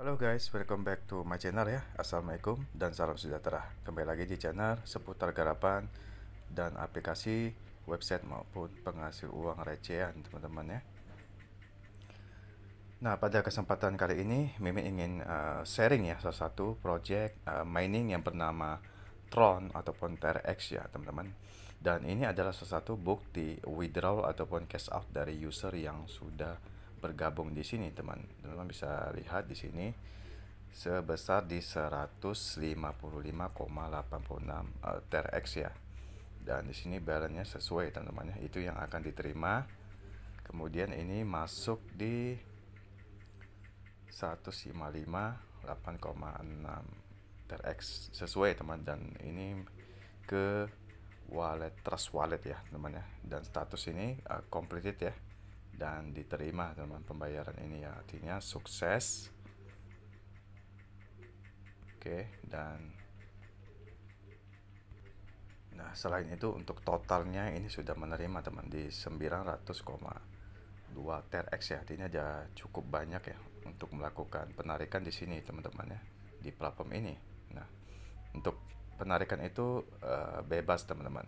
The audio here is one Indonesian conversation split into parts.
Halo guys, welcome back to my channel ya Assalamualaikum dan salam sejahtera Kembali lagi di channel seputar garapan dan aplikasi website maupun penghasil uang recehan teman-teman ya Nah pada kesempatan kali ini Mimin ingin uh, sharing ya salah satu project uh, mining yang bernama Tron ataupun TRX ya teman-teman Dan ini adalah salah satu bukti withdrawal ataupun cash out dari user yang sudah bergabung di sini teman teman bisa lihat di sini sebesar di 155,86 TRX terx ya dan di sini balance-nya sesuai teman temannya itu yang akan diterima kemudian ini masuk di 155,8,6 TRX terx sesuai teman dan ini ke wallet trust wallet ya teman ya dan status ini uh, completed ya dan diterima teman pembayaran ini ya artinya sukses oke dan nah selain itu untuk totalnya ini sudah menerima teman di 900,2 TRX ya artinya ya cukup banyak ya untuk melakukan penarikan di sini teman-teman ya di platform ini nah untuk penarikan itu uh, bebas teman-teman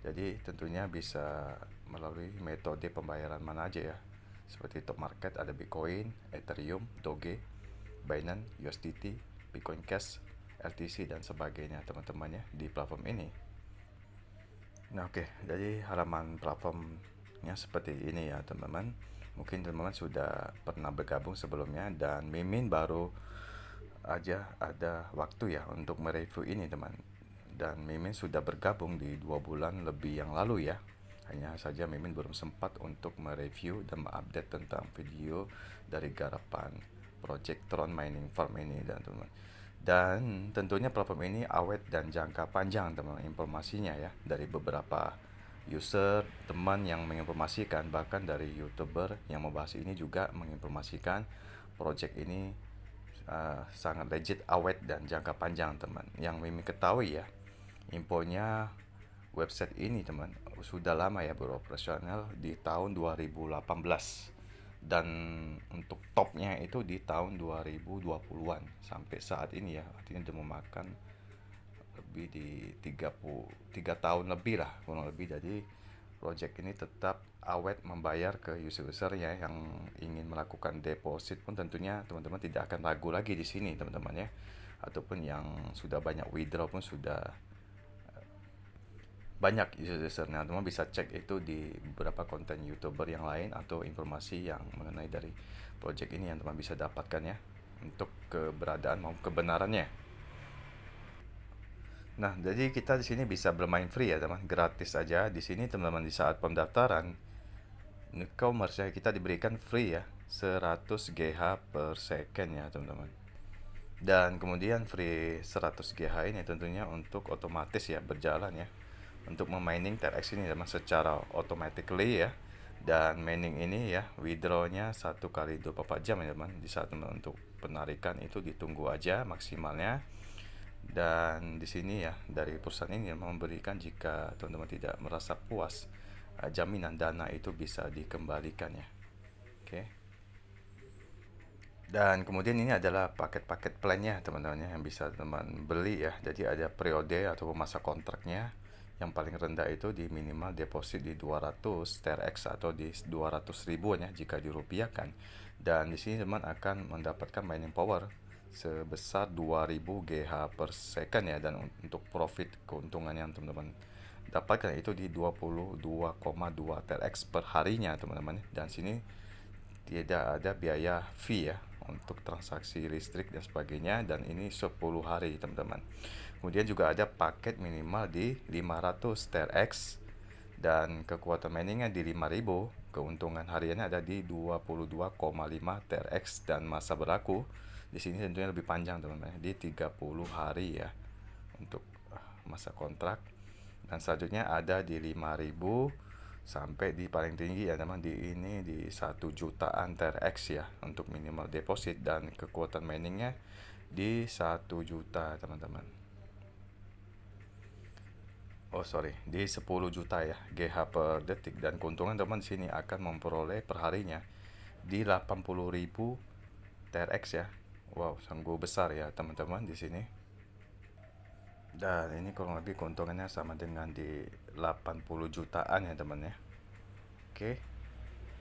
jadi tentunya bisa melalui metode pembayaran mana aja ya. Seperti top market ada Bitcoin, Ethereum, Doge, Binance, USDT, Bitcoin Cash, LTC dan sebagainya teman-temannya di platform ini. Nah oke, okay, jadi halaman platformnya seperti ini ya teman-teman. Mungkin teman-teman sudah pernah bergabung sebelumnya dan Mimin baru aja ada waktu ya untuk mereview ini teman dan Mimin sudah bergabung di dua bulan lebih yang lalu ya. Hanya saja Mimin belum sempat untuk mereview dan mengupdate tentang video dari garapan Project Tron Mining Farm ini dan teman-teman. Dan tentunya platform ini awet dan jangka panjang teman teman informasinya ya dari beberapa user, teman yang menginformasikan bahkan dari YouTuber yang membahas ini juga menginformasikan project ini uh, sangat legit, awet dan jangka panjang teman. Yang Mimi ketahui ya, Infonya website ini teman sudah lama ya beroperasional di tahun 2018 dan untuk topnya itu di tahun 2020-an sampai saat ini ya artinya sudah memakan lebih di 30 3 tahun lebih lah kurang lebih jadi project ini tetap awet membayar ke user-user ya yang ingin melakukan deposit pun tentunya teman-teman tidak akan ragu lagi di sini teman-teman ya ataupun yang sudah banyak withdraw pun sudah banyak user-usernya teman bisa cek itu di beberapa konten youtuber yang lain atau informasi yang mengenai dari project ini yang teman bisa dapatkan ya untuk keberadaan maupun kebenarannya nah jadi kita di sini bisa bermain free ya teman gratis aja di sini teman-teman di saat pendaftaran e-commerce ya kita diberikan free ya 100 GH per second ya teman-teman dan kemudian free 100 GH ini tentunya untuk otomatis ya berjalan ya untuk memining TRX ini teman secara automatically ya dan mining ini ya withdrawnya satu kali 24 jam ya teman di saat teman untuk penarikan itu ditunggu aja maksimalnya dan di sini ya dari perusahaan ini memberikan jika teman-teman tidak merasa puas eh, jaminan dana itu bisa dikembalikan ya oke dan kemudian ini adalah paket-paket plannya teman-temannya yang bisa teman beli ya jadi ada periode atau masa kontraknya yang paling rendah itu di minimal deposit di 200 TRX atau di 200 ribuan ya jika dirupiahkan dan di sini teman akan mendapatkan mining power sebesar 2000 GH per second ya dan untuk profit keuntungan yang teman-teman dapatkan itu di 22,2 TRX per harinya teman-teman dan sini tidak ada biaya fee ya untuk transaksi listrik dan sebagainya dan ini 10 hari teman-teman Kemudian juga ada paket minimal di 500 TRX dan kekuatan miningnya di 5000. Keuntungan hariannya ada di 22,5 TRX dan masa berlaku di sini tentunya lebih panjang teman-teman di 30 hari ya untuk ah, masa kontrak dan selanjutnya ada di 5000 sampai di paling tinggi ya teman di ini di 1 jutaan TRX ya untuk minimal deposit dan kekuatan miningnya di 1 juta teman-teman oh sorry di 10 juta ya GH per detik dan keuntungan teman sini akan memperoleh perharinya di 80.000 TRX ya wow sungguh besar ya teman-teman di sini dan ini kurang lebih keuntungannya sama dengan di 80 jutaan ya teman ya oke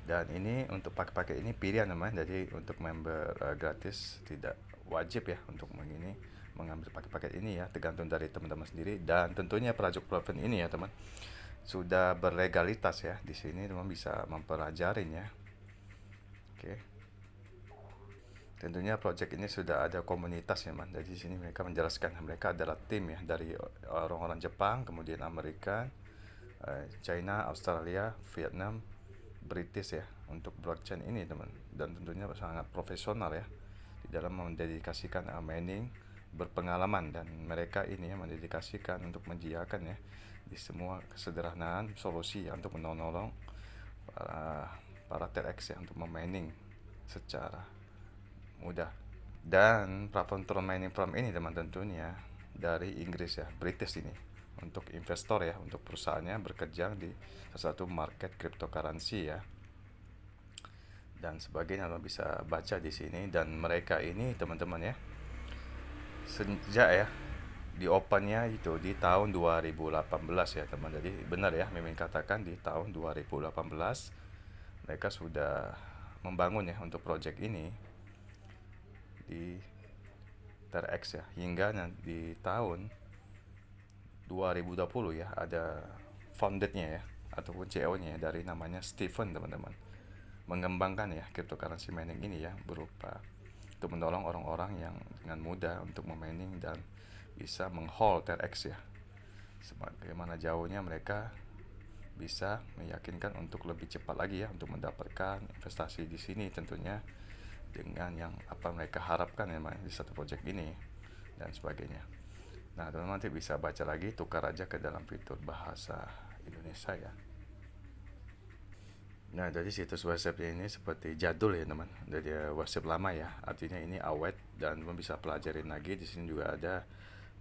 dan ini untuk pakai-pakai ini pilihan teman jadi untuk member uh, gratis tidak wajib ya untuk mengini mengambil paket-paket ini ya tergantung dari teman-teman sendiri dan tentunya perajuk proven ini ya teman sudah berlegalitas ya di sini teman bisa mempelajarin ya oke tentunya project ini sudah ada komunitas ya man jadi sini mereka menjelaskan mereka adalah tim ya dari orang-orang Jepang kemudian Amerika eh, China Australia Vietnam British ya untuk blockchain ini teman dan tentunya sangat profesional ya di dalam mendedikasikan eh, mining berpengalaman dan mereka ini ya mendedikasikan untuk menjiakan ya di semua kesederhanaan solusi ya, untuk menolong para para TRX ya untuk memining secara mudah dan platform mining firm ini teman tentunya dari Inggris ya British ini untuk investor ya untuk perusahaannya berkejang di salah satu market cryptocurrency ya dan sebagainya lo bisa baca di sini dan mereka ini teman-teman ya sejak ya di opennya itu di tahun 2018 ya teman jadi benar ya Mimin katakan di tahun 2018 mereka sudah membangun ya untuk project ini di TRX ya hingga di tahun 2020 ya ada foundednya ya ataupun CEO-nya ya, dari namanya Stephen teman-teman mengembangkan ya cryptocurrency mining ini ya berupa untuk menolong orang-orang yang dengan mudah untuk memaining dan bisa menghold TRX ya sebagaimana jauhnya mereka bisa meyakinkan untuk lebih cepat lagi ya untuk mendapatkan investasi di sini tentunya dengan yang apa mereka harapkan ya di satu project ini dan sebagainya nah teman-teman nanti bisa baca lagi tukar aja ke dalam fitur bahasa Indonesia ya Nah, jadi situs WhatsApp ini seperti jadul ya, teman. Jadi eh, WhatsApp lama ya. Artinya ini awet dan teman bisa pelajarin lagi di sini juga ada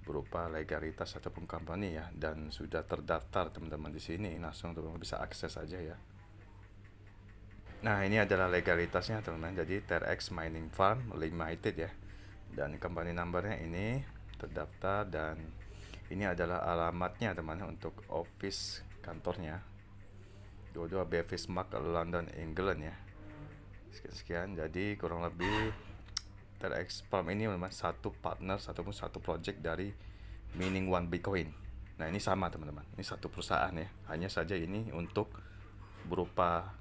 berupa legalitas ataupun company ya dan sudah terdaftar teman-teman di sini langsung teman-teman bisa akses aja ya. Nah, ini adalah legalitasnya teman-teman. Jadi TRX Mining Farm Limited ya. Dan company numbernya ini terdaftar dan ini adalah alamatnya teman untuk office kantornya Jojo Bevis Mark London England ya sekian-sekian jadi kurang lebih Palm ini memang satu partner ataupun satu project dari Meaning one bitcoin nah ini sama teman-teman ini satu perusahaan ya hanya saja ini untuk berupa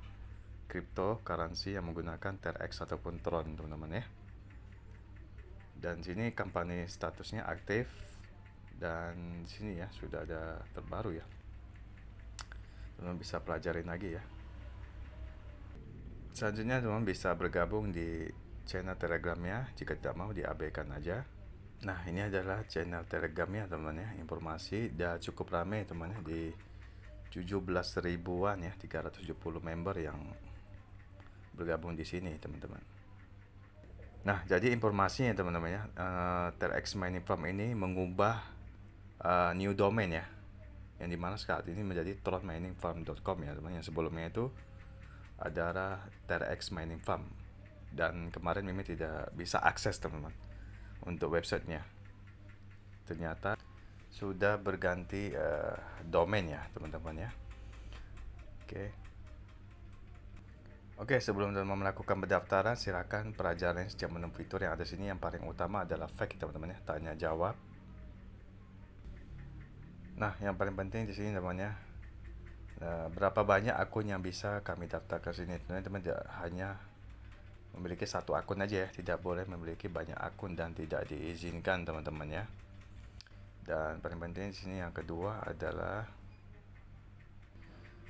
kripto currency yang menggunakan TRX ataupun Tron teman-teman ya dan sini company statusnya aktif dan sini ya sudah ada terbaru ya teman bisa pelajarin lagi ya selanjutnya teman bisa bergabung di channel telegramnya jika tidak mau diabaikan aja nah ini adalah channel telegramnya teman ya informasi dan cukup rame teman ya di 17 ribuan ya 370 member yang bergabung di sini teman-teman nah jadi informasinya teman-teman ya uh, eh, TerX Mining Farm ini mengubah uh, new domain ya yang dimana saat ini menjadi Farm.com ya teman yang sebelumnya itu adalah TRX Mining Farm dan kemarin Mimi tidak bisa akses teman-teman untuk websitenya ternyata sudah berganti uh, domain ya teman-teman ya oke okay. oke okay, sebelum teman-teman melakukan pendaftaran silahkan pelajaran setiap menu fitur yang ada sini yang paling utama adalah fake teman-teman ya tanya jawab Nah, yang paling penting di sini namanya nah, berapa banyak akun yang bisa kami daftarkan ke sini. Teman-teman tidak hanya memiliki satu akun aja ya, tidak boleh memiliki banyak akun dan tidak diizinkan teman-teman ya. Dan paling penting di sini yang kedua adalah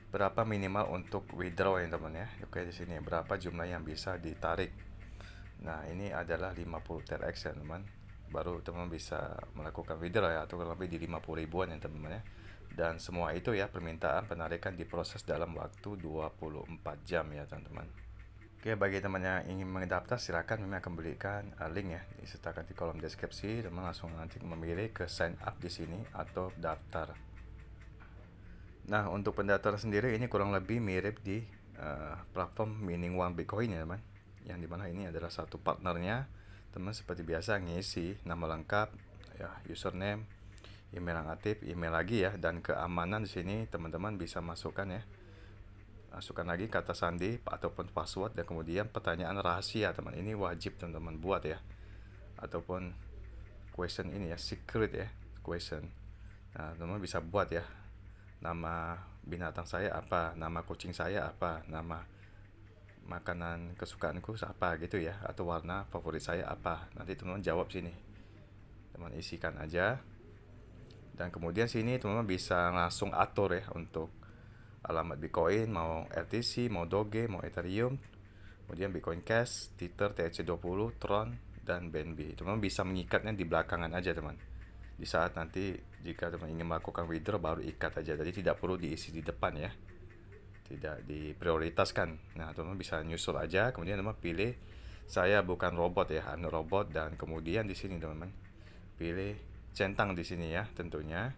berapa minimal untuk withdraw ya teman ya. Oke di sini berapa jumlah yang bisa ditarik. Nah, ini adalah 50 TRX ya teman baru teman teman bisa melakukan withdraw ya atau lebih di 50 ribuan ya teman-teman ya dan semua itu ya permintaan penarikan diproses dalam waktu 24 jam ya teman-teman Oke bagi teman yang ingin mendaftar silahkan kami akan belikan eh, link ya disertakan di kolom deskripsi teman langsung nanti memilih ke sign up di sini atau daftar Nah untuk pendaftaran sendiri ini kurang lebih mirip di uh, platform mining one bitcoin ya teman yang dimana ini adalah satu partnernya teman teman seperti biasa ngisi nama lengkap, ya username, email yang aktif, email lagi ya dan keamanan di sini teman-teman bisa masukkan ya. Masukkan lagi kata sandi ataupun password dan kemudian pertanyaan rahasia teman. Ini wajib teman-teman buat ya. Ataupun question ini ya secret ya question. Nah, teman-teman bisa buat ya. Nama binatang saya apa, nama kucing saya apa, nama makanan kesukaanku apa gitu ya atau warna favorit saya apa nanti teman-teman jawab sini teman isikan aja dan kemudian sini teman-teman bisa langsung atur ya untuk alamat Bitcoin mau RTC mau Doge mau Ethereum kemudian Bitcoin Cash Tether THC20 Tron dan BNB teman-teman bisa mengikatnya di belakangan aja teman di saat nanti jika teman ingin melakukan withdraw baru ikat aja jadi tidak perlu diisi di depan ya tidak diprioritaskan. Nah, teman-teman bisa nyusul aja, kemudian teman-teman pilih saya bukan robot ya, anu robot dan kemudian di sini teman-teman pilih centang di sini ya tentunya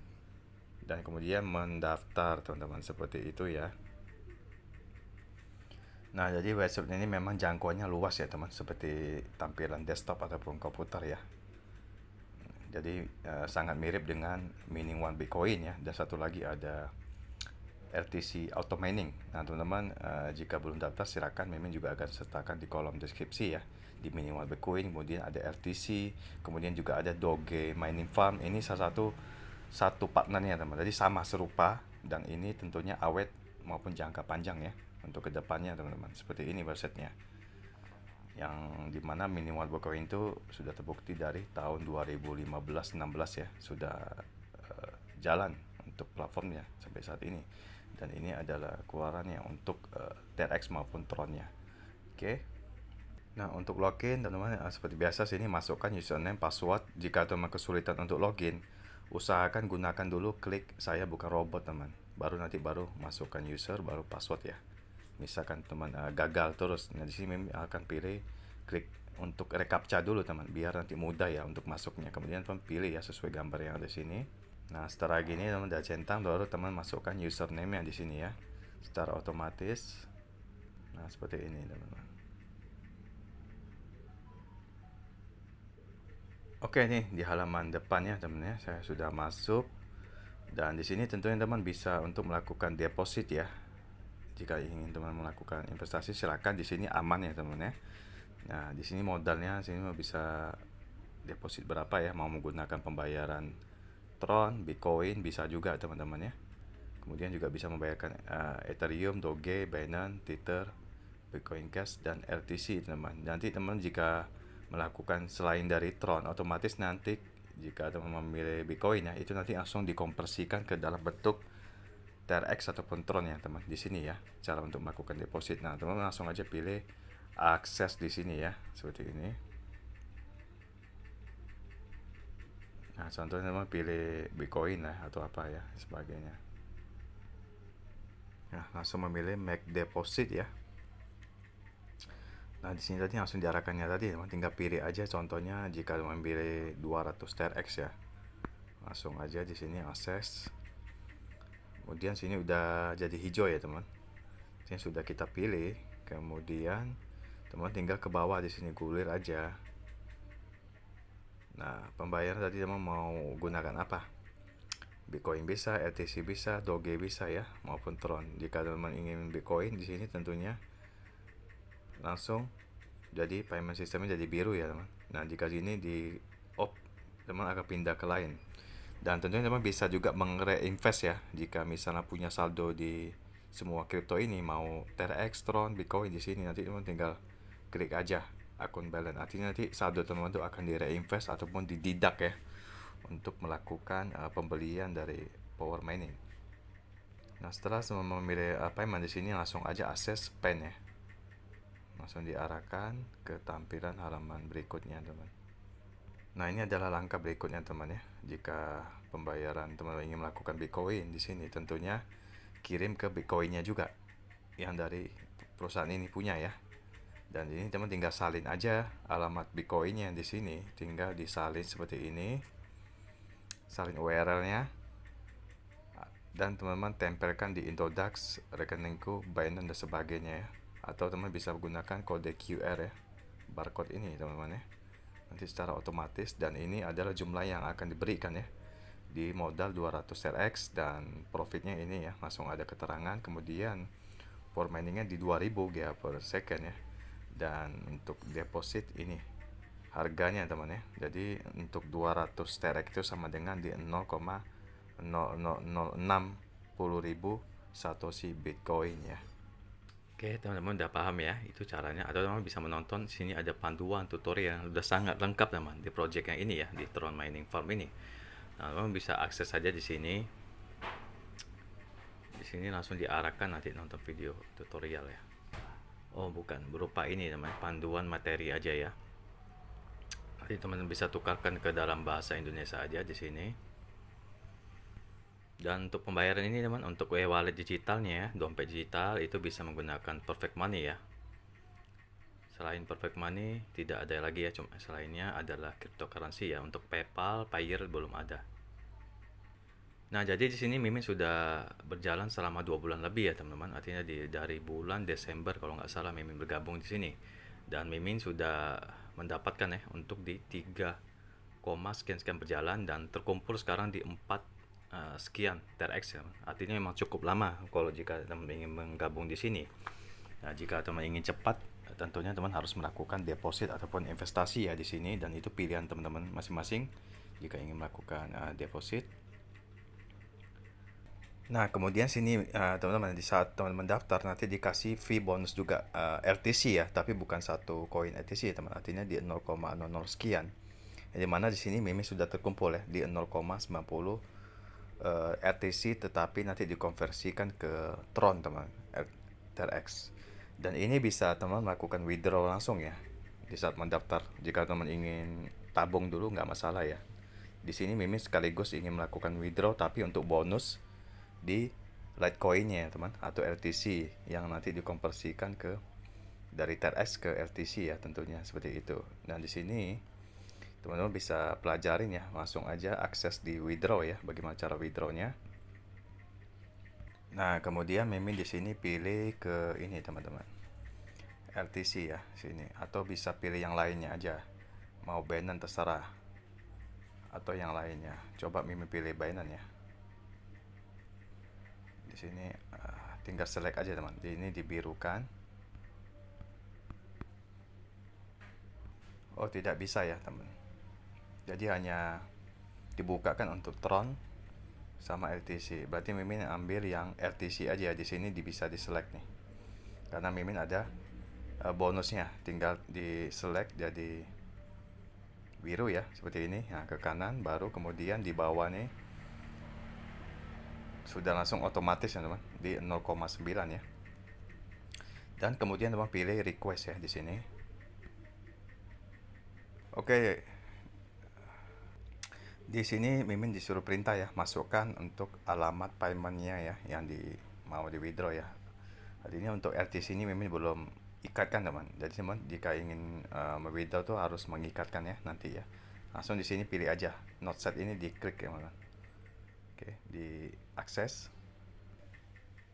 dan kemudian mendaftar teman-teman seperti itu ya. Nah, jadi website ini memang jangkauannya luas ya, teman, seperti tampilan desktop ataupun komputer ya. Jadi eh, sangat mirip dengan mining one Bitcoin ya. Dan satu lagi ada RTC Auto Mining. Nah, teman-teman, uh, jika belum daftar, silakan Mimin juga akan sertakan di kolom deskripsi ya. Di minimal Bitcoin, kemudian ada RTC, kemudian juga ada Doge Mining Farm. Ini salah satu satu partnernya, teman. Jadi sama serupa dan ini tentunya awet maupun jangka panjang ya untuk kedepannya, teman-teman. Seperti ini websitenya yang dimana minimal Bitcoin itu sudah terbukti dari tahun 2015-16 ya sudah uh, jalan untuk platformnya sampai saat ini dan ini adalah keluaran yang untuk uh, eh, TRX maupun Tronnya oke okay. nah untuk login teman-teman eh, seperti biasa sini masukkan username password jika teman kesulitan untuk login usahakan gunakan dulu klik saya bukan robot teman baru nanti baru masukkan user baru password ya misalkan teman uh, gagal terus nah di sini akan pilih klik untuk recaptcha dulu teman biar nanti mudah ya untuk masuknya kemudian teman pilih ya sesuai gambar yang ada di sini Nah, setelah gini teman udah centang baru teman masukkan username yang di sini ya. Secara otomatis. Nah, seperti ini teman-teman. Oke nih di halaman depannya teman ya, saya sudah masuk. Dan di sini tentunya teman bisa untuk melakukan deposit ya. Jika ingin teman melakukan investasi silakan di sini aman ya teman ya. Nah, di sini modalnya sini bisa deposit berapa ya mau menggunakan pembayaran Tron, Bitcoin bisa juga teman-teman ya. Kemudian juga bisa membayarkan uh, Ethereum, Doge, Binance, Tether, Bitcoin Cash dan LTC teman. teman Nanti teman jika melakukan selain dari Tron, otomatis nanti jika teman memilih Bitcoin ya, itu nanti langsung dikompresikan ke dalam bentuk TRX atau Tron ya teman di sini ya. Cara untuk melakukan deposit. Nah teman langsung aja pilih akses di sini ya seperti ini. Nah, contohnya memang pilih Bitcoin lah atau apa ya sebagainya. Nah, langsung memilih make deposit ya. Nah, di sini tadi langsung diarahkannya tadi, memang tinggal pilih aja contohnya jika memilih 200 TRX ya. Langsung aja di sini akses. Kemudian sini udah jadi hijau ya, teman. Ini sudah kita pilih. Kemudian teman tinggal ke bawah di sini gulir aja Nah, pembayaran tadi emang mau gunakan apa? Bitcoin bisa, ETC bisa, Doge bisa ya, maupun Tron. Jika teman ingin Bitcoin di sini tentunya langsung jadi payment sistemnya jadi biru ya teman. Nah jika di sini di op teman akan pindah ke lain. Dan tentunya teman bisa juga mengreinvest ya jika misalnya punya saldo di semua kripto ini mau TRX, Tron, Bitcoin di sini nanti teman tinggal klik aja akun balance artinya nanti saldo teman-teman itu akan direinvest ataupun dididak ya untuk melakukan uh, pembelian dari power mining nah setelah memilih uh, payment di sini langsung aja akses pen ya langsung diarahkan ke tampilan halaman berikutnya teman nah ini adalah langkah berikutnya teman ya jika pembayaran teman-teman ingin melakukan bitcoin di sini tentunya kirim ke bitcoinnya juga yang dari perusahaan ini punya ya dan ini teman tinggal salin aja alamat bitcoinnya di sini tinggal disalin seperti ini salin URL-nya dan teman-teman tempelkan di Indodax rekeningku Binance dan sebagainya ya atau teman bisa menggunakan kode QR ya barcode ini teman-teman ya nanti secara otomatis dan ini adalah jumlah yang akan diberikan ya di modal 200 RX dan profitnya ini ya langsung ada keterangan kemudian for miningnya di 2000 GH per second ya dan untuk deposit ini harganya teman ya jadi untuk 200 terek itu sama dengan di 0,0060.000 satoshi bitcoin ya Oke, teman-teman udah paham ya itu caranya atau teman-teman bisa menonton sini ada panduan tutorial udah sangat lengkap teman di project yang ini ya di Tron Mining Farm ini. Nah, teman-teman bisa akses saja di sini. Di sini langsung diarahkan nanti nonton video tutorial ya. Oh bukan, berupa ini namanya panduan materi aja ya. Jadi teman-teman bisa tukarkan ke dalam bahasa Indonesia aja di sini. Dan untuk pembayaran ini teman, untuk e-wallet digitalnya, ya, dompet digital itu bisa menggunakan Perfect Money ya. Selain Perfect Money, tidak ada lagi ya, cuma selainnya adalah cryptocurrency ya. Untuk PayPal, Payeer belum ada. Nah, jadi di sini Mimin sudah berjalan selama dua bulan lebih ya teman-teman. Artinya di, dari bulan Desember kalau nggak salah Mimin bergabung di sini. Dan Mimin sudah mendapatkan ya untuk di 3, sekian-sekian berjalan dan terkumpul sekarang di 4 uh, eh, sekian TRX. Ya. Artinya memang cukup lama kalau jika teman ingin menggabung di sini. Nah, jika teman ingin cepat tentunya teman harus melakukan deposit ataupun investasi ya di sini dan itu pilihan teman-teman masing-masing jika ingin melakukan uh, deposit Nah, kemudian sini teman eh, teman-teman di saat teman-teman daftar nanti dikasih fee bonus juga uh, eh, RTC ya, tapi bukan satu koin RTC ya, teman. Artinya di 0,00 sekian. Di mana di sini Mimi sudah terkumpul ya di 0,90 uh, RTC tetapi nanti dikonversikan ke Tron, teman. TRX. Dan ini bisa teman melakukan withdraw langsung ya di saat mendaftar. Jika teman ingin tabung dulu nggak masalah ya. Di sini Mimi sekaligus ingin melakukan withdraw tapi untuk bonus di litecoin ya teman atau LTC yang nanti dikompersikan ke dari TRX ke LTC ya tentunya seperti itu. Dan di sini teman-teman bisa pelajarin ya langsung aja akses di withdraw ya bagaimana cara withdrawnya. Nah kemudian Mimin di sini pilih ke ini teman-teman LTC ya sini atau bisa pilih yang lainnya aja mau Binance terserah atau yang lainnya coba Mimin pilih Binance ya sini uh, tinggal select aja teman di ini dibirukan oh tidak bisa ya teman jadi hanya dibukakan untuk Tron sama RTC berarti mimin ambil yang RTC aja ya. di sini bisa di select nih karena mimin ada uh, bonusnya tinggal di select jadi biru ya seperti ini nah ke kanan baru kemudian di bawah nih sudah langsung otomatis ya teman di 0,9 ya dan kemudian teman pilih request ya di sini oke di sini mimin disuruh perintah ya masukkan untuk alamat paymentnya ya yang di mau di withdraw ya hari ini untuk RTC ini mimin belum ikatkan teman jadi teman jika ingin uh, eh, withdraw tuh harus mengikatkan ya nanti ya langsung di sini pilih aja not set ini diklik ya teman Oke, di akses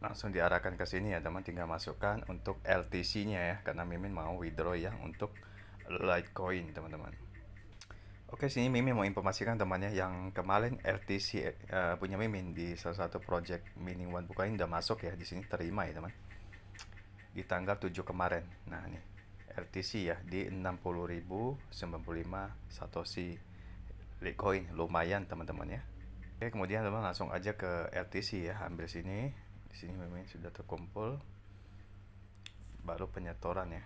langsung diarahkan ke sini ya teman tinggal masukkan untuk LTC nya ya karena Mimin mau withdraw ya untuk Litecoin teman-teman Oke sini Mimin mau informasikan temannya yang kemarin LTC uh, eh, punya Mimin di salah satu project mining One Bukain udah masuk ya di sini terima ya teman di tanggal 7 kemarin nah ini LTC ya di 60.095 Satoshi Litecoin lumayan teman-teman ya Oke, ya, kemudian teman langsung aja ke LTC ya, ambil sini. Di sini memang sudah terkumpul. Baru penyetoran ya.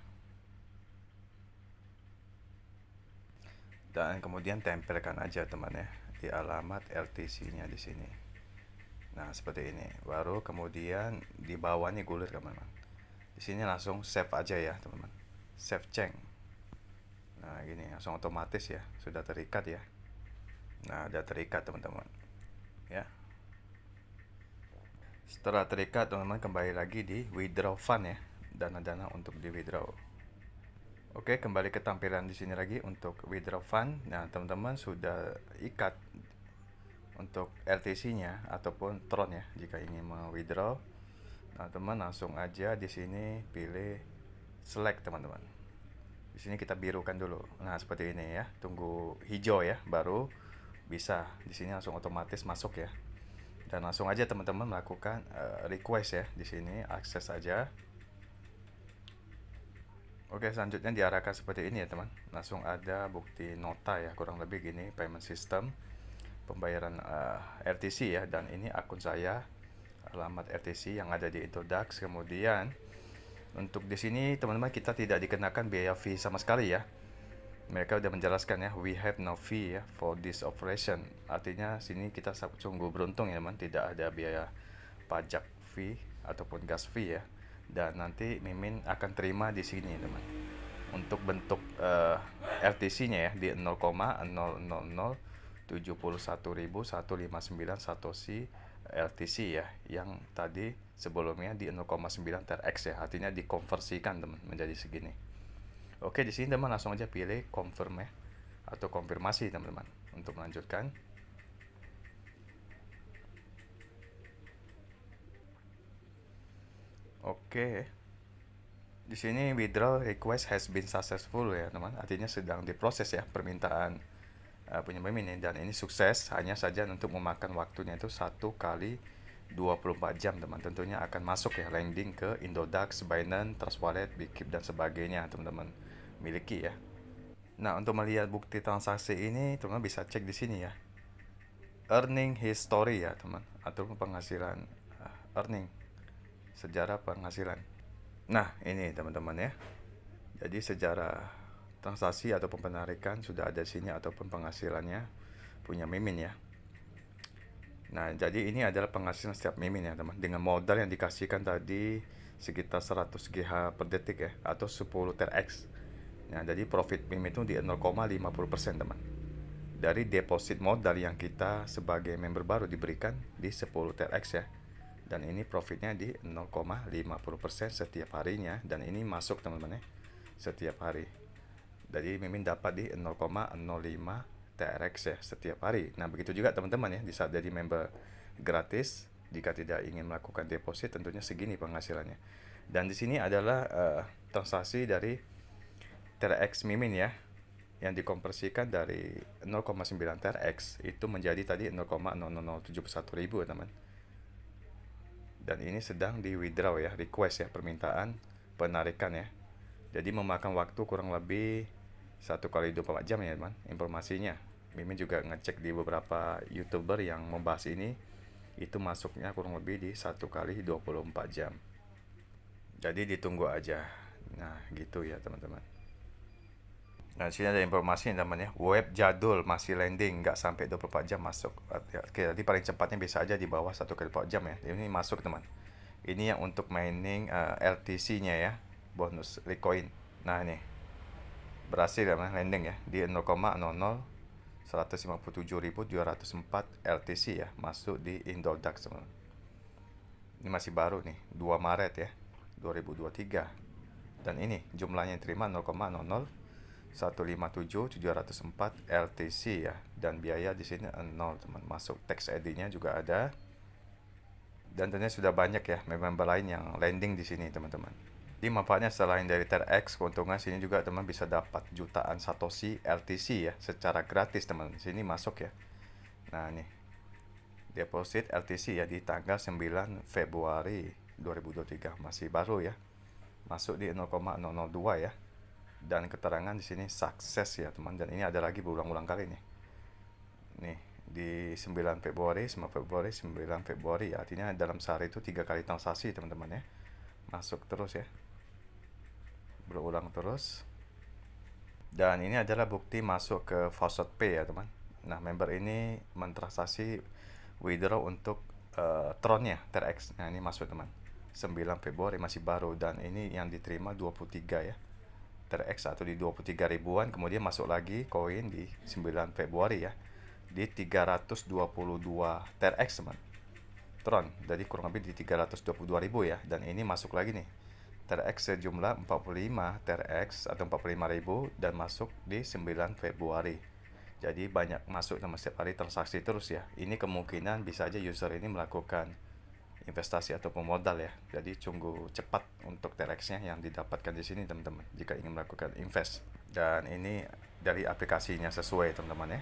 Dan kemudian tempelkan aja teman ya di alamat LTC-nya di sini. Nah, seperti ini. Baru kemudian di bawahnya gulir teman-teman. Di sini langsung save aja ya, teman-teman. Save change. Nah, gini langsung otomatis ya, sudah terikat ya. Nah, sudah terikat teman-teman ya setelah terikat teman-teman kembali lagi di withdraw fund ya dana-dana untuk di withdraw Oke, kembali ke tampilan di sini lagi untuk withdraw fund. Nah, teman-teman sudah ikat untuk RTC-nya ataupun Tron ya jika ingin withdraw. Nah, teman langsung aja di sini pilih select teman-teman. Di sini kita birukan dulu. Nah, seperti ini ya. Tunggu hijau ya, baru bisa di sini langsung otomatis masuk ya dan langsung aja teman-teman melakukan eh, request ya di sini akses aja oke selanjutnya diarahkan seperti ini ya teman langsung ada bukti nota ya kurang lebih gini payment system pembayaran uh, eh, RTC ya dan ini akun saya alamat RTC yang ada di Indodax kemudian untuk di sini teman-teman kita tidak dikenakan biaya fee sama sekali ya mereka sudah menjelaskan ya we have no fee ya for this operation artinya sini kita sungguh beruntung ya teman tidak ada biaya pajak fee ataupun gas fee ya dan nanti Mimin akan terima di sini teman untuk bentuk uh, eh, RTC nya ya di 0,00071.159.1 LTC ya yang tadi sebelumnya di 0,9 ter ya artinya dikonversikan teman menjadi segini Oke, di sini teman langsung aja pilih confirm ya atau konfirmasi teman-teman untuk melanjutkan. Oke. Di sini withdrawal request has been successful ya, teman. Artinya sedang diproses ya permintaan uh, eh, penyembelih ini dan ini sukses hanya saja untuk memakan waktunya itu satu kali 24 jam teman tentunya akan masuk ya landing ke Indodax, Binance, Trust Wallet, Bikip dan sebagainya teman-teman miliki ya. Nah, untuk melihat bukti transaksi ini, teman bisa cek di sini ya. Earning history ya, teman, atau penghasilan uh, earning sejarah penghasilan. Nah, ini teman-teman ya. Jadi sejarah transaksi atau penarikan sudah ada di sini ataupun penghasilannya punya Mimin ya. Nah, jadi ini adalah penghasilan setiap Mimin ya, teman. Dengan modal yang dikasihkan tadi sekitar 100 GH per detik ya atau 10 TRX Nah, jadi profit PIM itu di 0,50% teman. Dari deposit modal yang kita sebagai member baru diberikan di 10 TRX ya. Dan ini profitnya di 0,50% setiap harinya dan ini masuk teman-teman ya. Setiap hari. Jadi Mimin dapat di 0,05 TRX ya setiap hari. Nah, begitu juga teman-teman ya di saat jadi member gratis jika tidak ingin melakukan deposit tentunya segini penghasilannya. Dan di sini adalah uh, transaksi dari TRX mimin ya yang dikompresikan dari 0,9 TRX itu menjadi tadi 0,00071 ribu teman dan ini sedang di withdraw ya request ya permintaan penarikan ya jadi memakan waktu kurang lebih satu kali 24 jam ya teman informasinya Mimin juga ngecek di beberapa youtuber yang membahas ini itu masuknya kurang lebih di satu kali 24 jam jadi ditunggu aja nah gitu ya teman-teman Nah, dan sini ada informasi namanya web jadul masih landing nggak sampai 24 jam masuk oke jadi paling cepatnya bisa aja di bawah satu kali 4 jam ya ini masuk teman ini yang untuk mining uh, eh, LTC nya ya bonus Litecoin nah ini berhasil ya landing ya di 0,00157.204 LTC ya masuk di Indodax teman ini masih baru nih 2 Maret ya 2023 dan ini jumlahnya yang terima 0,00 157 704 LTC ya dan biaya di sini 0 teman masuk tax ID-nya juga ada dan tentunya sudah banyak ya member lain yang landing di sini teman-teman di manfaatnya selain dari TRX keuntungan sini juga teman bisa dapat jutaan satoshi LTC ya secara gratis teman sini masuk ya nah nih deposit LTC ya di tanggal 9 Februari 2023 masih baru ya masuk di 0,002 ya dan keterangan di sini sukses ya teman dan ini ada lagi berulang-ulang kali nih nih di 9 Februari 9 Februari 9 Februari ya artinya dalam sehari itu tiga kali transaksi teman-teman ya masuk terus ya berulang terus dan ini adalah bukti masuk ke faucet pay ya teman nah member ini mentransaksi withdraw untuk uh, eh, tronnya TRX nah ini masuk teman 9 Februari masih baru dan ini yang diterima 23 ya ter-X atau di 23 ribuan kemudian masuk lagi koin di 9 Februari ya di 322 ter-X teman Tron jadi kurang lebih di 322 ribu ya dan ini masuk lagi nih ter-X sejumlah 45 ter-X atau 45 ribu dan masuk di 9 Februari jadi banyak masuk sama setiap hari transaksi terus ya ini kemungkinan bisa aja user ini melakukan investasi atau pemodal ya. Jadi sungguh cepat untuk TRX-nya yang didapatkan di sini teman-teman jika ingin melakukan invest. Dan ini dari aplikasinya sesuai teman-teman ya.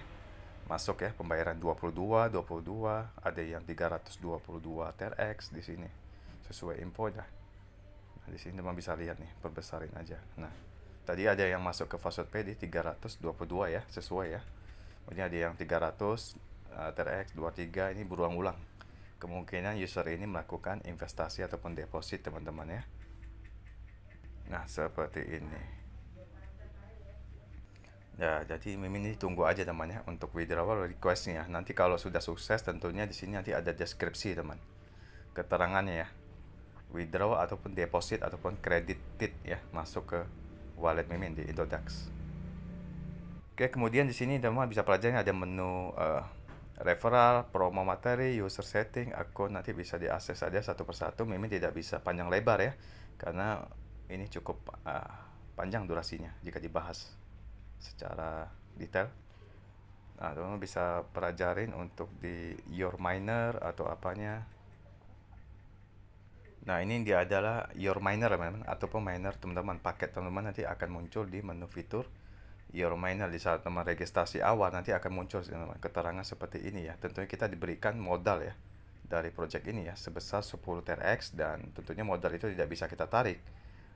Masuk ya pembayaran 22, 22, ada yang 322 TRX di sini. Sesuai info dah. Nah, di sini teman bisa lihat nih, perbesarin aja. Nah, tadi ada yang masuk ke password PD 322 ya, sesuai ya. Kemudian ada yang 300 uh, TRX 23 ini berulang-ulang kemungkinan user ini melakukan investasi ataupun deposit teman-teman ya nah seperti ini ya jadi mimin ini tunggu aja teman ya untuk withdrawal requestnya nanti kalau sudah sukses tentunya di sini nanti ada deskripsi teman keterangannya ya withdraw ataupun deposit ataupun credited ya masuk ke wallet mimin di Indodax oke kemudian di sini teman bisa pelajari ada menu uh, referral, promo materi, user setting, akun nanti bisa diakses saja satu persatu. Mimin tidak bisa panjang lebar ya, karena ini cukup uh, panjang durasinya jika dibahas secara detail. Nah, teman-teman bisa pelajarin untuk di your minor atau apanya. Nah, ini dia adalah your minor teman-teman ataupun minor teman-teman. Paket teman-teman nanti akan muncul di menu fitur Eurominor di saat nama registrasi awal nanti akan muncul keterangan seperti ini ya. Tentunya kita diberikan modal ya dari project ini ya sebesar 10 TRX dan tentunya modal itu tidak bisa kita tarik.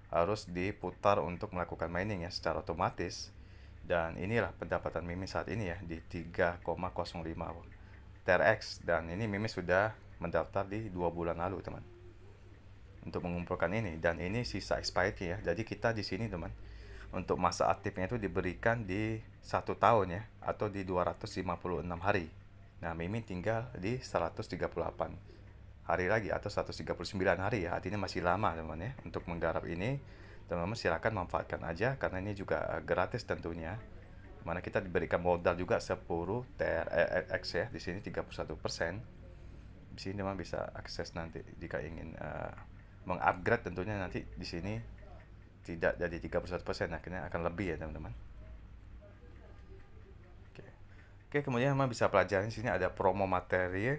Harus diputar untuk melakukan mining ya secara otomatis. Dan inilah pendapatan mimi saat ini ya di 3,05 TRX dan ini mimi sudah mendaftar di dua bulan lalu teman untuk mengumpulkan ini dan ini sisa expired ya jadi kita di sini teman untuk masa aktifnya itu diberikan di satu tahun ya atau di 256 hari. Nah, Mimin tinggal di 138 hari lagi atau 139 hari ya. Artinya masih lama teman ya untuk menggarap ini. Teman-teman silakan manfaatkan aja karena ini juga eh, gratis tentunya. Mana kita diberikan modal juga 10 TRX e ya di sini 31%. Di sini teman bisa akses nanti jika ingin uh, mengupgrade tentunya nanti di sini tidak jadi 31 persen akhirnya akan lebih ya teman-teman oke oke kemudian teman bisa pelajari sini ada promo materi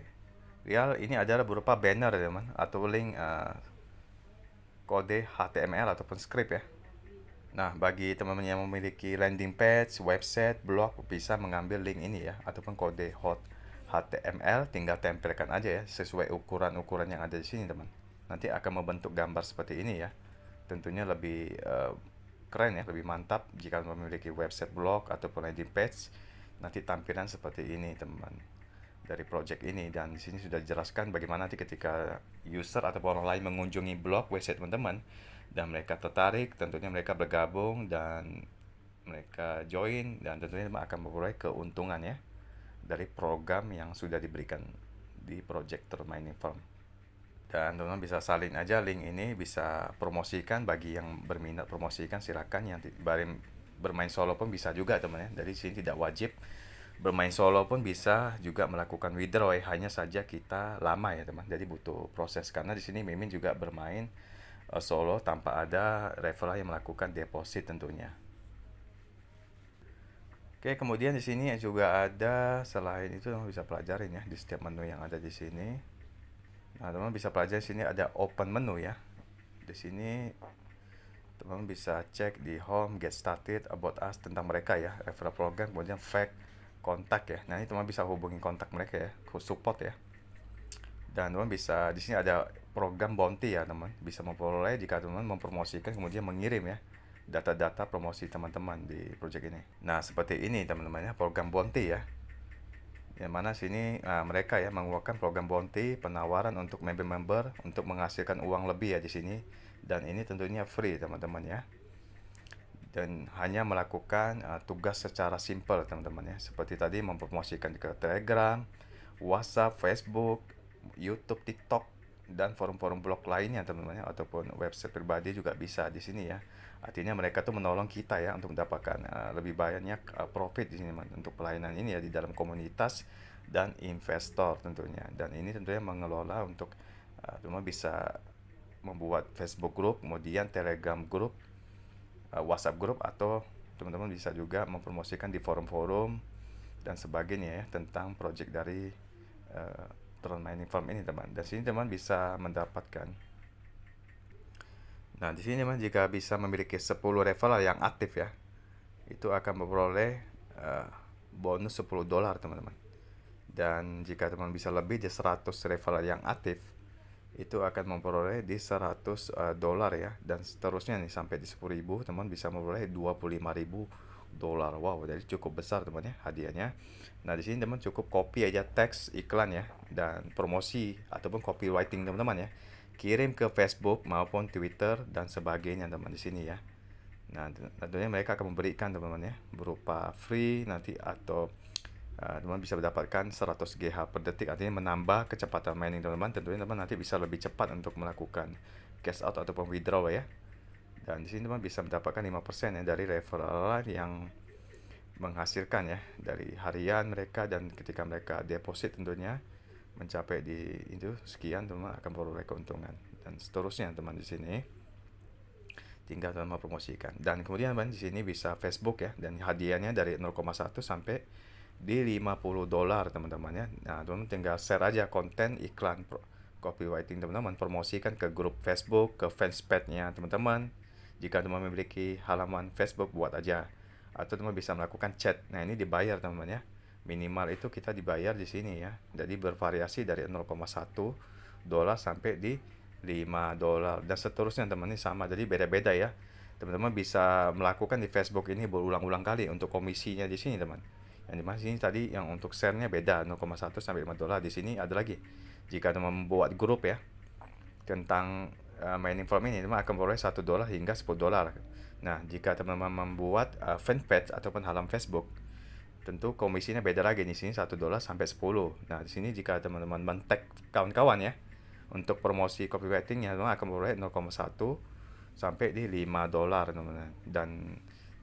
real ini adalah berupa banner ya teman atau link uh, kode HTML ataupun script ya nah bagi teman-teman yang memiliki landing page website blog bisa mengambil link ini ya ataupun kode hot HTML tinggal tempelkan aja ya sesuai ukuran-ukuran yang ada di sini teman nanti akan membentuk gambar seperti ini ya tentunya lebih uh, keren ya, lebih mantap jika memiliki website blog ataupun landing page. Nanti tampilan seperti ini, teman. Dari project ini dan di sini sudah dijelaskan bagaimana nanti ketika user atau orang lain mengunjungi blog website teman-teman dan mereka tertarik, tentunya mereka bergabung dan mereka join dan tentunya akan memperoleh keuntungan ya dari program yang sudah diberikan di project Termining Farm dan teman-teman bisa salin aja link ini bisa promosikan bagi yang berminat promosikan silakan yang bareng bermain solo pun bisa juga teman ya dari sini tidak wajib bermain solo pun bisa juga melakukan withdraw ya. hanya saja kita lama ya teman jadi butuh proses karena di sini Mimin juga bermain uh, solo tanpa ada referral yang melakukan deposit tentunya Oke, kemudian di sini juga ada selain itu bisa pelajarin ya di setiap menu yang ada di sini. Nah, teman bisa pelajari di sini ada open menu ya. Di sini teman bisa cek di home, get started, about us tentang mereka ya, referral program, kemudian fact, kontak ya. Nah, ini teman bisa hubungi kontak mereka ya, support ya. Dan teman bisa di sini ada program bounty ya, teman. Bisa memperoleh jika teman mempromosikan kemudian mengirim ya data-data promosi teman-teman di project ini. Nah, seperti ini teman-teman ya, program bounty ya yang mana sini uh, mereka ya mengeluarkan program bounty penawaran untuk member-member untuk menghasilkan uang lebih ya di sini dan ini tentunya free teman-teman ya dan hanya melakukan uh, tugas secara simple teman-teman ya seperti tadi mempromosikan ke Telegram, WhatsApp, Facebook, YouTube, TikTok dan forum-forum blog lainnya teman-teman ya ataupun website pribadi juga bisa di sini ya Artinya mereka tuh menolong kita ya untuk mendapatkan uh, lebih banyak uh, eh, profit di sini untuk pelayanan ini ya di dalam komunitas dan investor tentunya. Dan ini tentunya mengelola untuk uh, bisa membuat Facebook group, kemudian Telegram group, uh, WhatsApp group atau teman-teman bisa juga mempromosikan di forum-forum dan sebagainya ya tentang project dari uh, Tron Mining Farm ini teman. Dan sini teman bisa mendapatkan Nah, di sini Mas jika bisa memiliki 10 referral yang aktif ya, itu akan memperoleh uh, bonus 10 dolar, teman-teman. Dan jika teman bisa lebih dari 100 referral yang aktif, itu akan memperoleh di 100 uh, eh, dolar ya dan seterusnya nih sampai di 10.000 teman bisa memperoleh 25.000 dolar. Wow, jadi cukup besar teman ya hadiahnya. Nah, di sini teman cukup copy aja teks iklan ya dan promosi ataupun copywriting teman-teman ya kirim ke Facebook maupun Twitter dan sebagainya teman di sini ya. Nah, tentunya mereka akan memberikan teman-teman ya berupa free nanti atau uh, eh, teman bisa mendapatkan 100 GH per detik artinya menambah kecepatan mining teman-teman. Tentunya teman nanti bisa lebih cepat untuk melakukan cash out atau withdraw ya. Dan di sini teman bisa mendapatkan 5% ya dari referral yang menghasilkan ya dari harian mereka dan ketika mereka deposit tentunya mencapai di itu sekian teman akan beroleh keuntungan dan seterusnya teman di sini tinggal teman promosikan dan kemudian teman di sini bisa Facebook ya dan hadiahnya dari 0,1 sampai di 50 dolar teman-teman ya nah teman, teman tinggal share aja konten iklan pro copywriting teman-teman promosikan ke grup Facebook ke fanspage-nya teman-teman jika teman memiliki halaman Facebook buat aja atau teman bisa melakukan chat nah ini dibayar teman-teman ya minimal itu kita dibayar di sini ya. Jadi bervariasi dari 0,1 dolar sampai di 5 dolar dan seterusnya teman ini sama. Jadi beda-beda ya. Teman-teman bisa melakukan di Facebook ini berulang-ulang kali untuk komisinya di sini teman. Yang di sini tadi yang untuk share-nya beda 0,1 sampai 5 dolar. Di sini ada lagi. Jika teman membuat grup ya tentang uh, eh, mining farm ini teman akan memperoleh 1 dolar hingga 10 dolar. Nah, jika teman-teman membuat uh, eh, fanpage ataupun halam Facebook tentu komisinya beda lagi di sini satu dolar sampai 10 nah di sini jika teman-teman mentek kawan-kawan ya untuk promosi copywriting ya teman akan memperoleh 0,1 sampai di 5 dolar teman-teman dan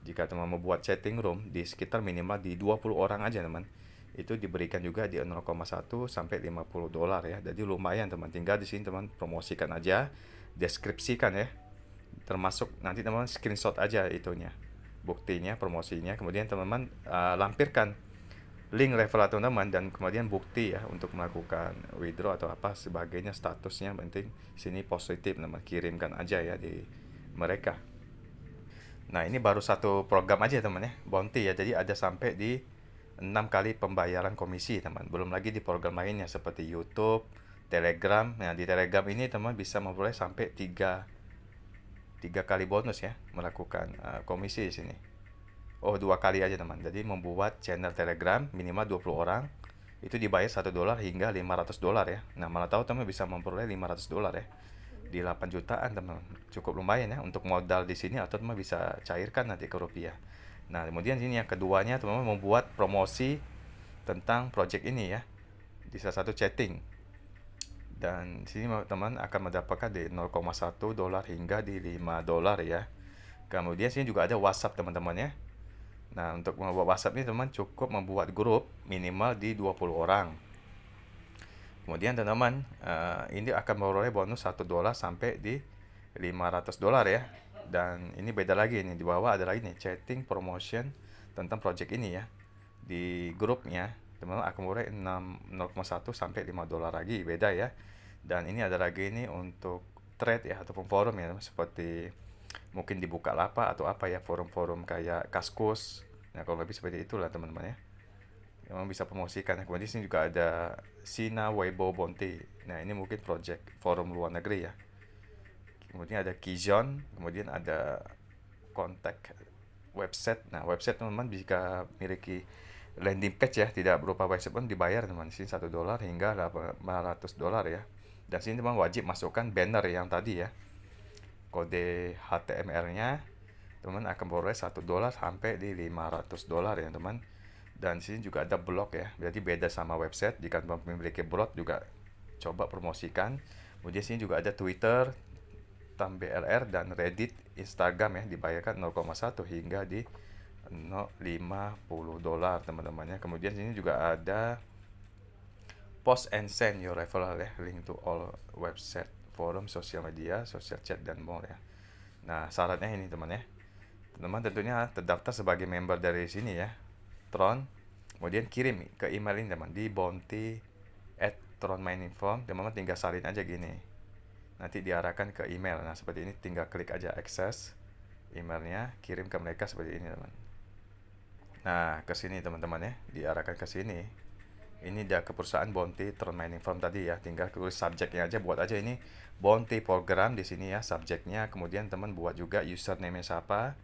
jika teman buat chatting room di sekitar minimal di 20 orang aja teman itu diberikan juga di 0,1 sampai 50 dolar ya jadi lumayan teman tinggal di sini teman promosikan aja deskripsikan ya termasuk nanti teman screenshot aja itunya buktinya promosinya kemudian teman-teman uh, lampirkan link referral teman teman dan kemudian bukti ya untuk melakukan withdraw atau apa sebagainya statusnya penting sini positif teman kirimkan aja ya di mereka nah ini baru satu program aja ya teman ya bounty ya jadi ada sampai di enam kali pembayaran komisi teman belum lagi di program lainnya seperti YouTube Telegram nah di Telegram ini teman bisa memperoleh sampai tiga tiga kali bonus ya melakukan uh, komisi di sini. Oh dua kali aja teman. Jadi membuat channel Telegram minimal 20 orang itu dibayar satu dolar hingga 500 dolar ya. Nah malah tahu teman bisa memperoleh 500 dolar ya di 8 jutaan teman cukup lumayan ya untuk modal di sini atau teman bisa cairkan nanti ke rupiah. Nah kemudian ini yang keduanya teman membuat promosi tentang project ini ya di salah satu chatting dan sini teman akan mendapatkan di 0,1 dolar hingga di 5 dolar ya kemudian sini juga ada WhatsApp teman-teman ya nah untuk membuat WhatsApp ini teman cukup membuat grup minimal di 20 orang kemudian teman-teman uh, ini akan memperoleh bonus 1 dolar sampai di 500 dolar ya dan ini beda lagi ini di bawah ada lagi nih chatting promotion tentang project ini ya di grupnya teman-teman akan memperoleh 0,1 sampai 5 dolar lagi beda ya dan ini ada lagi ini untuk trade ya ataupun forum ya seperti mungkin dibuka lapa atau apa ya forum-forum kayak kaskus nah kalau lebih seperti itulah teman-teman ya memang bisa promosikan nah, kemudian di sini juga ada Sina Weibo Bonte nah ini mungkin project forum luar negeri ya kemudian ada Kijon kemudian ada kontak website nah website teman-teman jika miliki landing page ya tidak berupa website pun dibayar teman di sini satu dolar hingga 800 dolar ya dan sini teman wajib masukkan banner yang tadi ya kode HTML-nya teman akan boleh satu dolar sampai di 500 dolar ya teman dan sini juga ada blog ya berarti beda sama website jika teman memiliki blog juga coba promosikan kemudian sini juga ada Twitter tam BLR dan Reddit Instagram ya dibayarkan 0,1 hingga di 0,50 dolar teman-temannya kemudian sini juga ada Post and send your referral ya, link to all website, forum, sosial media, sosial chat, dan more ya. Nah, syaratnya ini teman ya. Teman tentunya terdaftar sebagai member dari sini ya. Tron, kemudian kirim ke email ini teman di bounty at Tron Mining Form. Teman-teman tinggal salin aja gini. Nanti diarahkan ke email. Nah, seperti ini tinggal klik aja access emailnya, kirim ke mereka seperti ini teman. Nah, ke sini teman-teman ya, diarahkan ke sini ini dia ke perusahaan bounty term mining firm tadi ya tinggal tulis subjeknya aja buat aja ini bounty program di sini ya subjeknya kemudian teman buat juga username siapa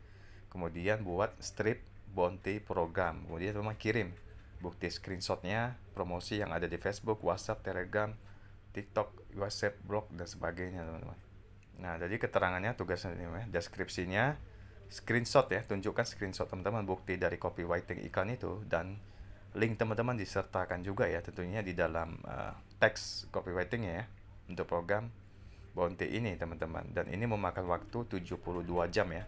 kemudian buat strip bounty program kemudian teman kirim bukti screenshotnya promosi yang ada di Facebook WhatsApp Telegram TikTok WhatsApp blog dan sebagainya teman-teman nah jadi keterangannya tugasnya ini deskripsinya screenshot ya tunjukkan screenshot teman-teman bukti dari copywriting iklan itu dan link teman-teman disertakan juga ya tentunya di dalam uh, teks copywriting ya untuk program Bounty ini teman-teman dan ini memakan waktu 72 jam ya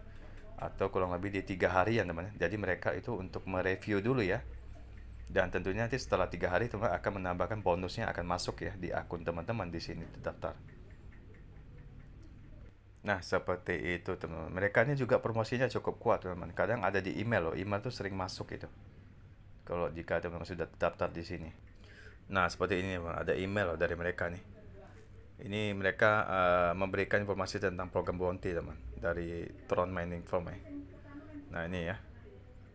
atau kurang lebih di tiga hari ya teman teman jadi mereka itu untuk mereview dulu ya dan tentunya nanti setelah tiga hari teman akan menambahkan bonusnya akan masuk ya di akun teman-teman di sini terdaftar Nah, seperti itu teman-teman. Mereka ini juga promosinya cukup kuat teman-teman. Kadang ada di email loh. Email tuh sering masuk gitu kalau jika teman-teman sudah terdaftar di sini. Nah, seperti ini ada email dari mereka nih. Ini mereka uh, memberikan informasi tentang program bounty teman dari Tron Mining Firm ya. Nah, ini ya.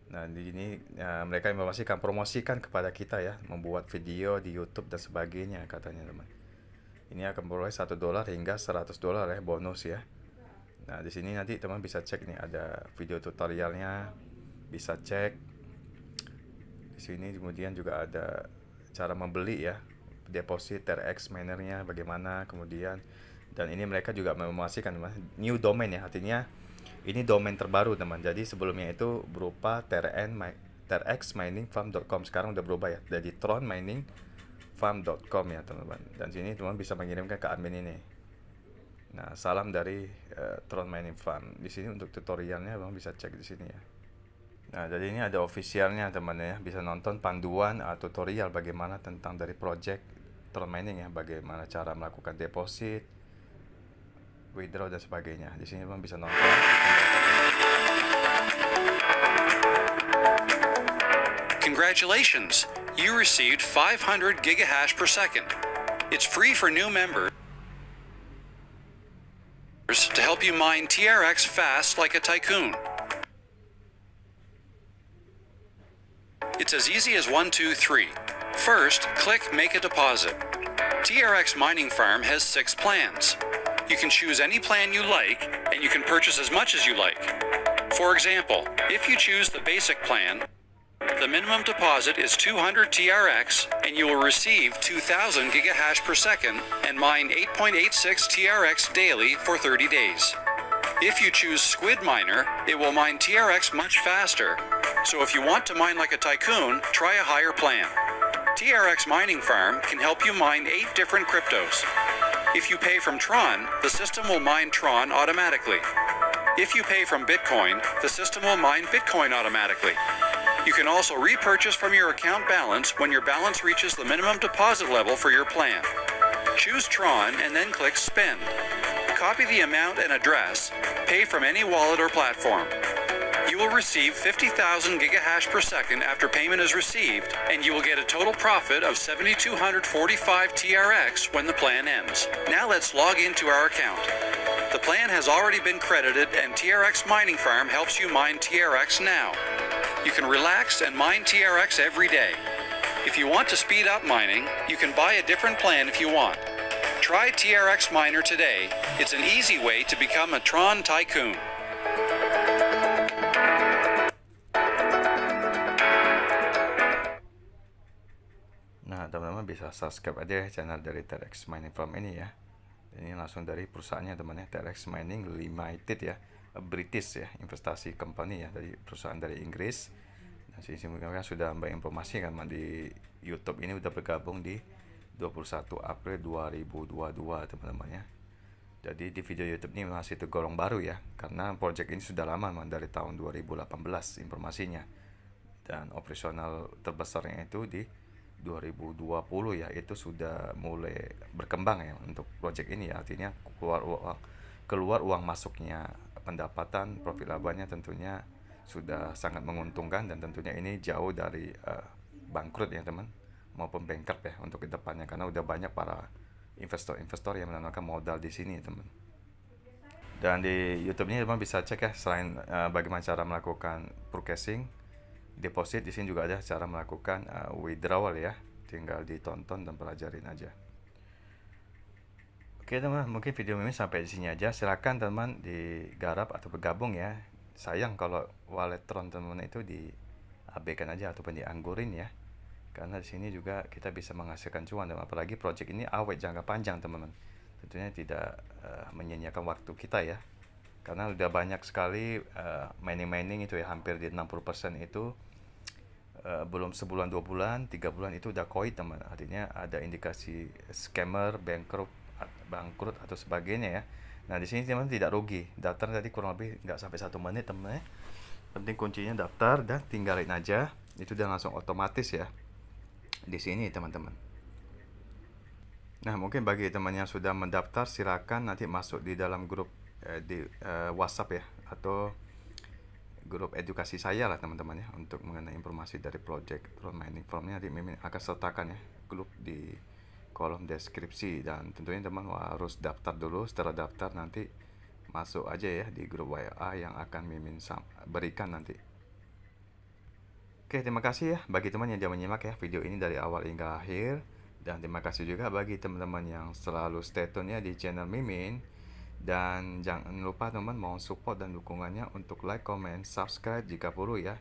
Nah, di sini ya, mereka informasikan promosikan kepada kita ya, membuat video di YouTube dan sebagainya katanya, teman. Ini akan memperoleh satu dolar hingga 100 dolar ya bonus ya. Nah, di sini nanti teman bisa cek nih ada video tutorialnya, bisa cek di sini kemudian juga ada cara membeli ya, deposit TRX minernya bagaimana, kemudian dan ini mereka juga memasukkan new domain ya, artinya ini domain terbaru teman. Jadi sebelumnya itu berupa TRN farm.com sekarang udah berubah ya jadi farm.com ya teman-teman dan sini teman bisa mengirimkan ke admin ini nah salam dari uh, Tron Mining Farm di sini untuk tutorialnya bang bisa cek di sini ya Nah, jadi ini ada officialnya teman teman ya, bisa nonton panduan uh, tutorial bagaimana tentang dari project term mining ya, bagaimana cara melakukan deposit, withdraw dan sebagainya. Di sini teman bisa nonton. Congratulations, you received 500 gigahash per second. It's free for new members to help you mine TRX fast like a tycoon. It's as easy as one, two, three. First, click Make a Deposit. TRX Mining Farm has six plans. You can choose any plan you like, and you can purchase as much as you like. For example, if you choose the basic plan, the minimum deposit is 200 TRX, and you will receive 2,000 gigahash per second and mine 8.86 TRX daily for 30 days. If you choose Squid Miner, it will mine TRX much faster, so if you want to mine like a tycoon, try a higher plan. TRX Mining Farm can help you mine eight different cryptos. If you pay from Tron, the system will mine Tron automatically. If you pay from Bitcoin, the system will mine Bitcoin automatically. You can also repurchase from your account balance when your balance reaches the minimum deposit level for your plan. Choose Tron and then click Spend. Copy the amount and address. Pay from any wallet or platform. You will receive 50,000 gigahash per second after payment is received, and you will get a total profit of 7,245 TRX when the plan ends. Now let's log into our account. The plan has already been credited, and TRX Mining Farm helps you mine TRX now. You can relax and mine TRX every day. If you want to speed up mining, you can buy a different plan if you want. Try TRX Miner today. It's an easy way to become a Tron tycoon. teman-teman bisa subscribe aja ya channel dari TRX Mining Farm ini ya ini langsung dari perusahaannya teman ya TRX Mining Limited ya British ya investasi company ya dari perusahaan dari Inggris dan sisi mungkin mereka sudah mbak informasi kan di YouTube ini udah bergabung di 21 April 2022 teman-teman ya jadi di video YouTube ini masih tergolong baru ya karena project ini sudah lama man, dari tahun 2018 informasinya dan operasional terbesarnya itu di 2020 ya itu sudah mulai berkembang ya untuk project ini ya artinya keluar uang keluar uang masuknya pendapatan profit labanya tentunya sudah sangat menguntungkan dan tentunya ini jauh dari uh, bangkrut ya teman maupun bankrupt ya untuk kedepannya karena udah banyak para investor-investor yang menanamkan modal di sini teman dan di YouTube ini teman bisa cek ya selain uh, bagaimana cara melakukan purchasing deposit di sini juga ada cara melakukan uh, withdrawal ya tinggal ditonton dan pelajarin aja Oke teman, mungkin video ini sampai di sini aja. Silahkan teman digarap atau bergabung ya. Sayang kalau wallet tron teman itu di diabaikan aja ataupun dianggurin ya. Karena di sini juga kita bisa menghasilkan cuan dan apalagi project ini awet jangka panjang teman-teman. Tentunya tidak uh, eh, menyanyiakan waktu kita ya karena udah banyak sekali uh, mining-mining itu ya hampir di 60% itu uh, belum sebulan dua bulan tiga bulan itu udah koi teman artinya ada indikasi scammer bankrupt bangkrut atau sebagainya ya nah di sini teman tidak rugi daftar tadi kurang lebih nggak sampai satu menit teman ya penting kuncinya daftar dan tinggalin aja itu udah langsung otomatis ya di sini teman-teman nah mungkin bagi teman yang sudah mendaftar silakan nanti masuk di dalam grup Eh, di uh, WhatsApp ya atau grup edukasi saya lah teman-teman ya untuk mengenai informasi dari project drone mining farmnya nanti mimin akan sertakan ya grup di kolom deskripsi dan tentunya teman harus daftar dulu setelah daftar nanti masuk aja ya di grup WA yang akan mimin berikan nanti Oke, terima kasih ya bagi teman yang sudah menyimak ya video ini dari awal hingga akhir. Dan terima kasih juga bagi teman-teman yang selalu stay tune ya di channel Mimin. Dan jangan lupa teman mau support dan dukungannya untuk like, comment, subscribe jika perlu ya.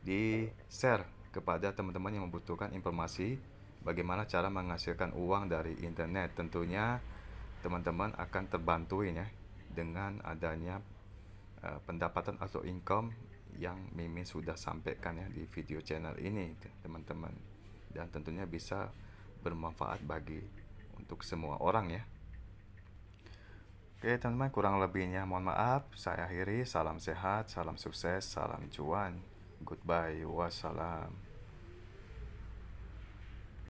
Di share kepada teman-teman yang membutuhkan informasi bagaimana cara menghasilkan uang dari internet. Tentunya teman-teman akan terbantuin ya dengan adanya eh, pendapatan atau income yang mimi sudah sampaikan ya di video channel ini teman-teman. Dan tentunya bisa bermanfaat bagi untuk semua orang ya. Oke teman-teman kurang lebihnya mohon maaf Saya akhiri salam sehat, salam sukses, salam cuan Goodbye, wassalam